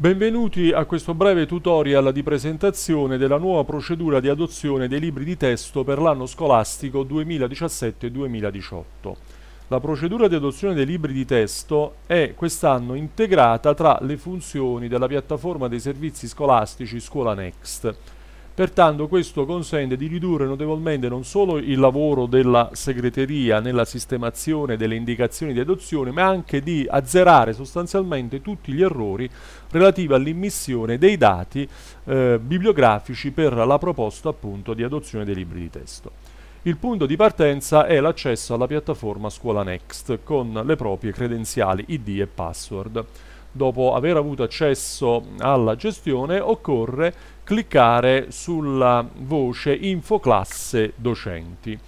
Benvenuti a questo breve tutorial di presentazione della nuova procedura di adozione dei libri di testo per l'anno scolastico 2017-2018. La procedura di adozione dei libri di testo è quest'anno integrata tra le funzioni della piattaforma dei servizi scolastici Scuola Next Pertanto questo consente di ridurre notevolmente non solo il lavoro della segreteria nella sistemazione delle indicazioni di adozione, ma anche di azzerare sostanzialmente tutti gli errori relativi all'immissione dei dati eh, bibliografici per la proposta appunto di adozione dei libri di testo. Il punto di partenza è l'accesso alla piattaforma Scuola Next con le proprie credenziali ID e password dopo aver avuto accesso alla gestione, occorre cliccare sulla voce Info classe docenti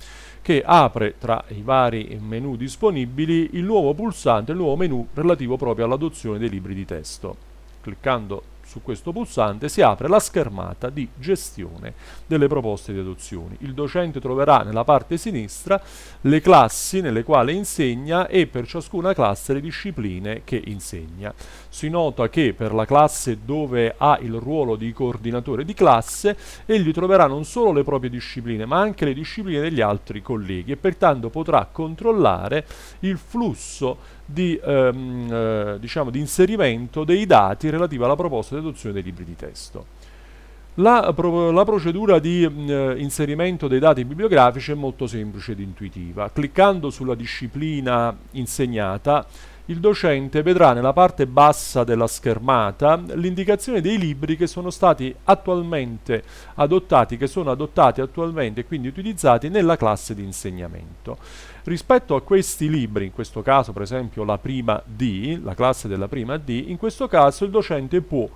che apre tra i vari menu disponibili il nuovo pulsante, il nuovo menu relativo proprio all'adozione dei libri di testo. Cliccando su questo pulsante si apre la schermata di gestione delle proposte di adozioni. Il docente troverà nella parte sinistra le classi nelle quali insegna e per ciascuna classe le discipline che insegna. Si nota che per la classe dove ha il ruolo di coordinatore di classe egli troverà non solo le proprie discipline ma anche le discipline degli altri colleghi e pertanto potrà controllare il flusso di, ehm, eh, diciamo, di inserimento dei dati relativi alla proposta di traduzione dei libri di testo. La, pro, la procedura di mh, inserimento dei dati bibliografici è molto semplice ed intuitiva. Cliccando sulla disciplina insegnata, il docente vedrà nella parte bassa della schermata l'indicazione dei libri che sono stati attualmente adottati, che sono adottati attualmente e quindi utilizzati nella classe di insegnamento. Rispetto a questi libri, in questo caso per esempio la prima D, la classe della prima D, in questo caso il docente può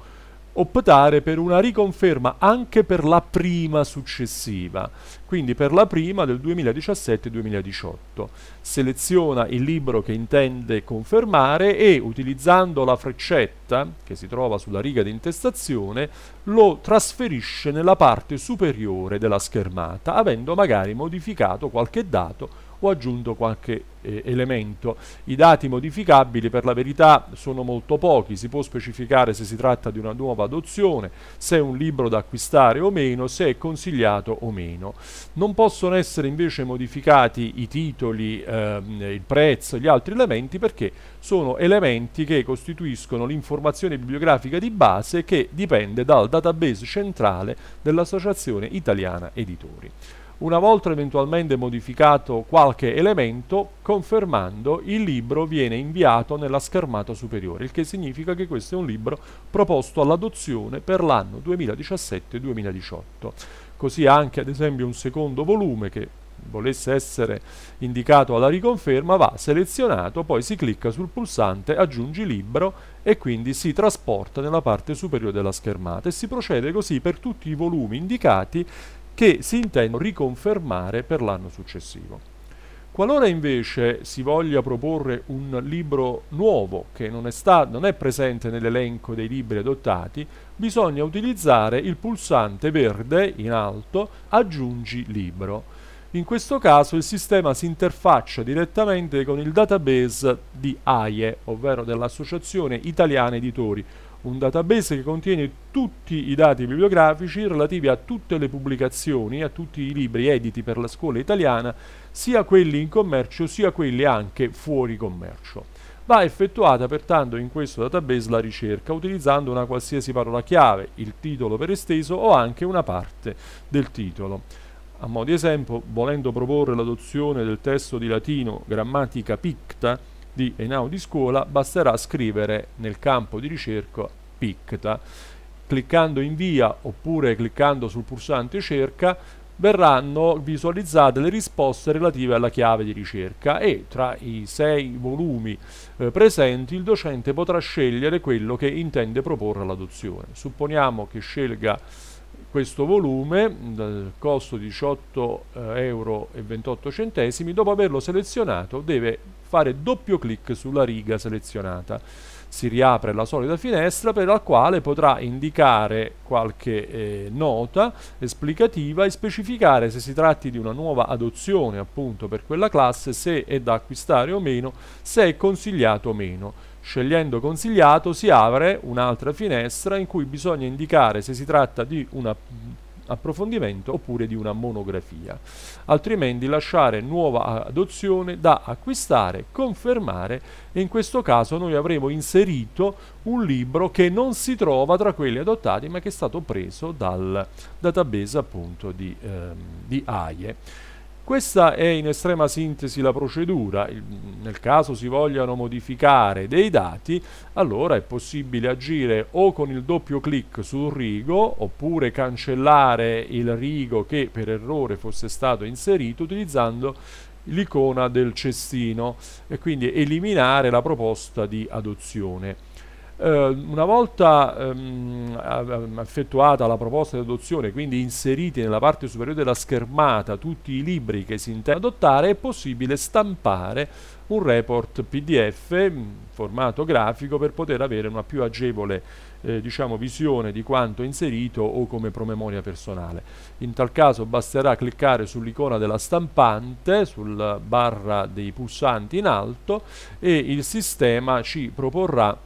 optare per una riconferma anche per la prima successiva, quindi per la prima del 2017-2018. Seleziona il libro che intende confermare e utilizzando la freccetta che si trova sulla riga di intestazione lo trasferisce nella parte superiore della schermata, avendo magari modificato qualche dato ho aggiunto qualche eh, elemento. I dati modificabili per la verità sono molto pochi, si può specificare se si tratta di una nuova adozione, se è un libro da acquistare o meno, se è consigliato o meno. Non possono essere invece modificati i titoli, ehm, il prezzo, gli altri elementi perché sono elementi che costituiscono l'informazione bibliografica di base che dipende dal database centrale dell'Associazione Italiana Editori una volta eventualmente modificato qualche elemento, confermando il libro viene inviato nella schermata superiore, il che significa che questo è un libro proposto all'adozione per l'anno 2017-2018. Così anche ad esempio un secondo volume che volesse essere indicato alla riconferma va selezionato, poi si clicca sul pulsante aggiungi libro e quindi si trasporta nella parte superiore della schermata e si procede così per tutti i volumi indicati che si intende riconfermare per l'anno successivo. Qualora invece si voglia proporre un libro nuovo che non è, sta- non è presente nell'elenco dei libri adottati, bisogna utilizzare il pulsante verde in alto Aggiungi libro. In questo caso il sistema si interfaccia direttamente con il database di AIE, ovvero dell'Associazione Italiana Editori, un database che contiene tutti i dati bibliografici relativi a tutte le pubblicazioni, a tutti i libri editi per la scuola italiana, sia quelli in commercio sia quelli anche fuori commercio. Va effettuata pertanto in questo database la ricerca utilizzando una qualsiasi parola chiave, il titolo per esteso o anche una parte del titolo. A modo di esempio, volendo proporre l'adozione del testo di latino Grammatica Picta, di Einaudi Scuola basterà scrivere nel campo di ricerca PICTA. Cliccando invia oppure cliccando sul pulsante cerca verranno visualizzate le risposte relative alla chiave di ricerca e tra i sei volumi eh, presenti il docente potrà scegliere quello che intende proporre all'adozione. Supponiamo che scelga questo volume dal costo di 18,28 eh, euro, dopo averlo selezionato deve fare doppio clic sulla riga selezionata. Si riapre la solita finestra per la quale potrà indicare qualche eh, nota esplicativa e specificare se si tratti di una nuova adozione appunto per quella classe, se è da acquistare o meno, se è consigliato o meno. Scegliendo consigliato si apre un'altra finestra in cui bisogna indicare se si tratta di una approfondimento oppure di una monografia, altrimenti lasciare nuova adozione da acquistare, confermare e in questo caso noi avremo inserito un libro che non si trova tra quelli adottati ma che è stato preso dal database appunto di, ehm, di AIE. Questa è in estrema sintesi la procedura, nel caso si vogliano modificare dei dati, allora è possibile agire o con il doppio clic sul rigo oppure cancellare il rigo che per errore fosse stato inserito utilizzando l'icona del cestino e quindi eliminare la proposta di adozione. Eh, una volta ehm, effettuata la proposta di adozione, quindi inseriti nella parte superiore della schermata tutti i libri che si intende adottare, è possibile stampare un report PDF mm, formato grafico per poter avere una più agevole eh, diciamo, visione di quanto inserito o come promemoria personale. In tal caso basterà cliccare sull'icona della stampante, sulla barra dei pulsanti in alto e il sistema ci proporrà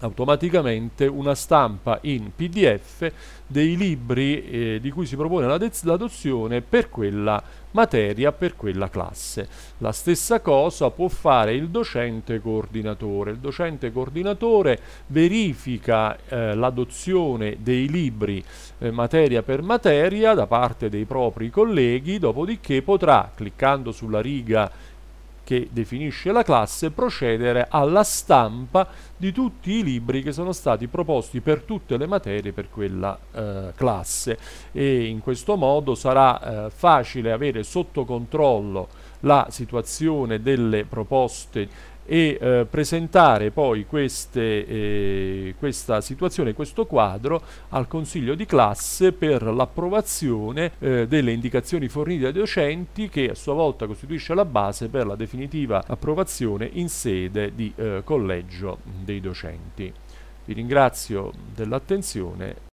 automaticamente una stampa in PDF dei libri eh, di cui si propone l'adozione per quella materia, per quella classe. La stessa cosa può fare il docente coordinatore. Il docente coordinatore verifica eh, l'adozione dei libri eh, materia per materia da parte dei propri colleghi, dopodiché potrà, cliccando sulla riga che definisce la classe, procedere alla stampa di tutti i libri che sono stati proposti per tutte le materie per quella eh, classe e in questo modo sarà eh, facile avere sotto controllo la situazione delle proposte e eh, presentare poi queste, eh, questa situazione, questo quadro al consiglio di classe per l'approvazione eh, delle indicazioni fornite dai docenti che a sua volta costituisce la base per la definitiva approvazione in sede di eh, collegio dei docenti. Vi ringrazio dell'attenzione